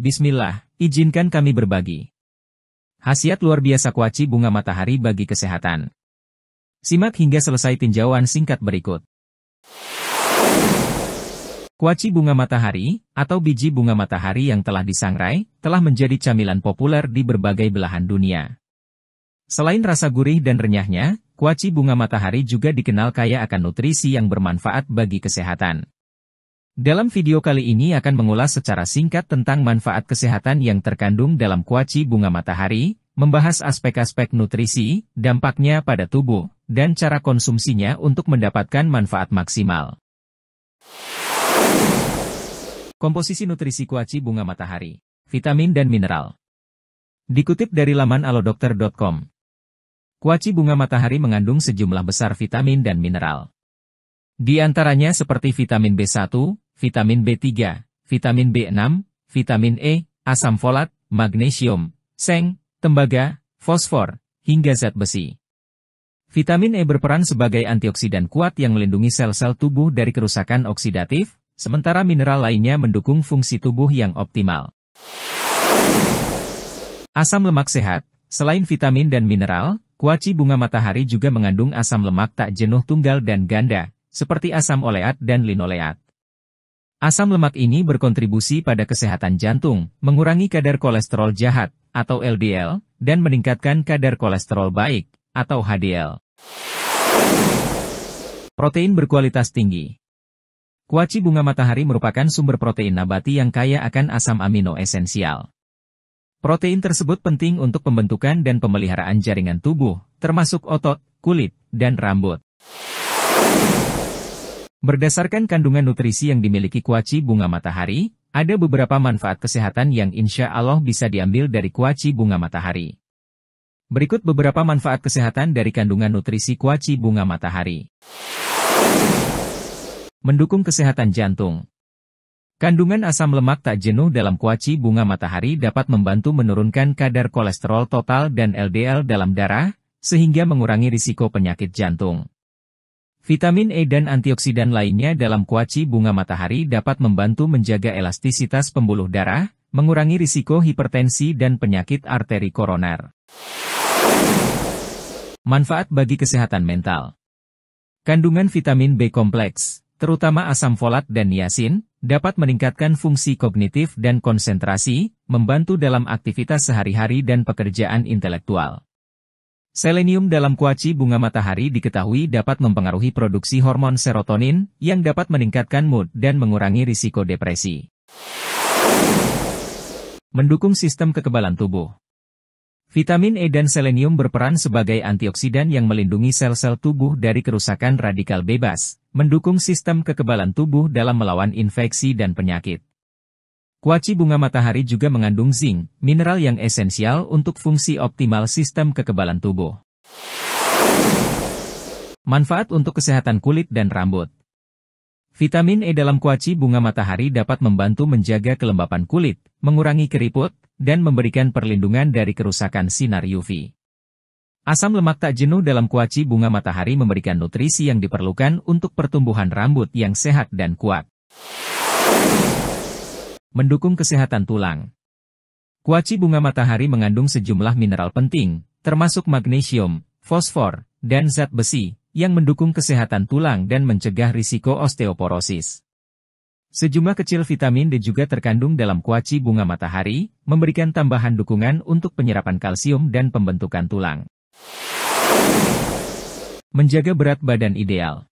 Bismillah, izinkan kami berbagi. Hasiat luar biasa kuaci bunga matahari bagi kesehatan. Simak hingga selesai tinjauan singkat berikut. Kuaci bunga matahari, atau biji bunga matahari yang telah disangrai, telah menjadi camilan populer di berbagai belahan dunia. Selain rasa gurih dan renyahnya, kuaci bunga matahari juga dikenal kaya akan nutrisi yang bermanfaat bagi kesehatan. Dalam video kali ini akan mengulas secara singkat tentang manfaat kesehatan yang terkandung dalam kuaci bunga matahari, membahas aspek-aspek nutrisi, dampaknya pada tubuh, dan cara konsumsinya untuk mendapatkan manfaat maksimal. Komposisi nutrisi kuaci bunga matahari, vitamin dan mineral. Dikutip dari laman alodokter.com. Kuaci bunga matahari mengandung sejumlah besar vitamin dan mineral. Di antaranya seperti vitamin B1, vitamin B3, vitamin B6, vitamin E, asam folat, magnesium, seng, tembaga, fosfor, hingga zat besi. Vitamin E berperan sebagai antioksidan kuat yang melindungi sel-sel tubuh dari kerusakan oksidatif, sementara mineral lainnya mendukung fungsi tubuh yang optimal. Asam lemak sehat, selain vitamin dan mineral, kuaci bunga matahari juga mengandung asam lemak tak jenuh tunggal dan ganda, seperti asam oleat dan linoleat. Asam lemak ini berkontribusi pada kesehatan jantung, mengurangi kadar kolesterol jahat, atau LDL, dan meningkatkan kadar kolesterol baik, atau HDL. Protein berkualitas tinggi Kuaci bunga matahari merupakan sumber protein nabati yang kaya akan asam amino esensial. Protein tersebut penting untuk pembentukan dan pemeliharaan jaringan tubuh, termasuk otot, kulit, dan rambut. Berdasarkan kandungan nutrisi yang dimiliki kuaci bunga matahari, ada beberapa manfaat kesehatan yang insya Allah bisa diambil dari kuaci bunga matahari. Berikut beberapa manfaat kesehatan dari kandungan nutrisi kuaci bunga matahari. Mendukung kesehatan jantung. Kandungan asam lemak tak jenuh dalam kuaci bunga matahari dapat membantu menurunkan kadar kolesterol total dan LDL dalam darah, sehingga mengurangi risiko penyakit jantung. Vitamin E dan antioksidan lainnya dalam kuaci bunga matahari dapat membantu menjaga elastisitas pembuluh darah, mengurangi risiko hipertensi dan penyakit arteri koroner. Manfaat bagi kesehatan mental Kandungan vitamin B kompleks, terutama asam folat dan niacin, dapat meningkatkan fungsi kognitif dan konsentrasi, membantu dalam aktivitas sehari-hari dan pekerjaan intelektual. Selenium dalam kuaci bunga matahari diketahui dapat mempengaruhi produksi hormon serotonin yang dapat meningkatkan mood dan mengurangi risiko depresi. Mendukung sistem kekebalan tubuh Vitamin E dan selenium berperan sebagai antioksidan yang melindungi sel-sel tubuh dari kerusakan radikal bebas, mendukung sistem kekebalan tubuh dalam melawan infeksi dan penyakit. Kuaci bunga matahari juga mengandung zinc, mineral yang esensial untuk fungsi optimal sistem kekebalan tubuh. Manfaat untuk kesehatan kulit dan rambut Vitamin E dalam kuaci bunga matahari dapat membantu menjaga kelembapan kulit, mengurangi keriput, dan memberikan perlindungan dari kerusakan sinar UV. Asam lemak tak jenuh dalam kuaci bunga matahari memberikan nutrisi yang diperlukan untuk pertumbuhan rambut yang sehat dan kuat mendukung kesehatan tulang. Kuaci bunga matahari mengandung sejumlah mineral penting, termasuk magnesium, fosfor, dan zat besi, yang mendukung kesehatan tulang dan mencegah risiko osteoporosis. Sejumlah kecil vitamin D juga terkandung dalam kuaci bunga matahari, memberikan tambahan dukungan untuk penyerapan kalsium dan pembentukan tulang. Menjaga berat badan ideal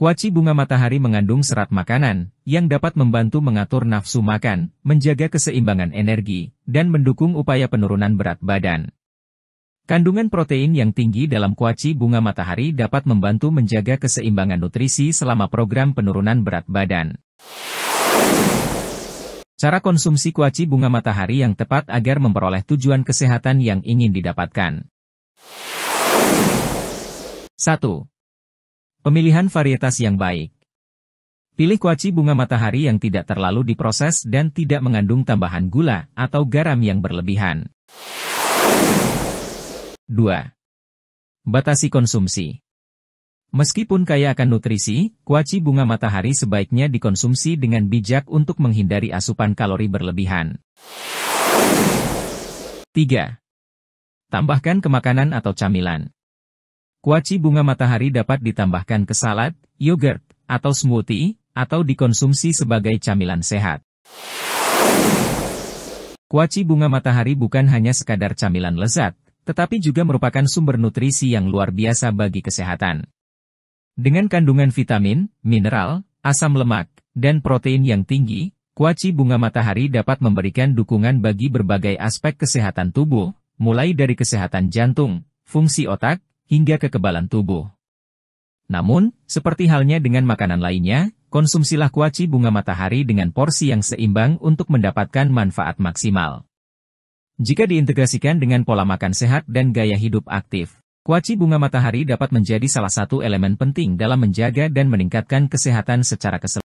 Kuaci bunga matahari mengandung serat makanan, yang dapat membantu mengatur nafsu makan, menjaga keseimbangan energi, dan mendukung upaya penurunan berat badan. Kandungan protein yang tinggi dalam kuaci bunga matahari dapat membantu menjaga keseimbangan nutrisi selama program penurunan berat badan. Cara konsumsi kuaci bunga matahari yang tepat agar memperoleh tujuan kesehatan yang ingin didapatkan. 1. Pemilihan varietas yang baik. Pilih kuaci bunga matahari yang tidak terlalu diproses dan tidak mengandung tambahan gula atau garam yang berlebihan. 2. Batasi konsumsi. Meskipun kaya akan nutrisi, kuaci bunga matahari sebaiknya dikonsumsi dengan bijak untuk menghindari asupan kalori berlebihan. 3. Tambahkan kemakanan atau camilan. Kuaci bunga matahari dapat ditambahkan ke salad, yogurt, atau smoothie, atau dikonsumsi sebagai camilan sehat. Kuaci bunga matahari bukan hanya sekadar camilan lezat, tetapi juga merupakan sumber nutrisi yang luar biasa bagi kesehatan. Dengan kandungan vitamin, mineral, asam lemak, dan protein yang tinggi, kuaci bunga matahari dapat memberikan dukungan bagi berbagai aspek kesehatan tubuh, mulai dari kesehatan jantung, fungsi otak, hingga kekebalan tubuh. Namun, seperti halnya dengan makanan lainnya, konsumsilah kuaci bunga matahari dengan porsi yang seimbang untuk mendapatkan manfaat maksimal. Jika diintegrasikan dengan pola makan sehat dan gaya hidup aktif, kuaci bunga matahari dapat menjadi salah satu elemen penting dalam menjaga dan meningkatkan kesehatan secara keseluruhan.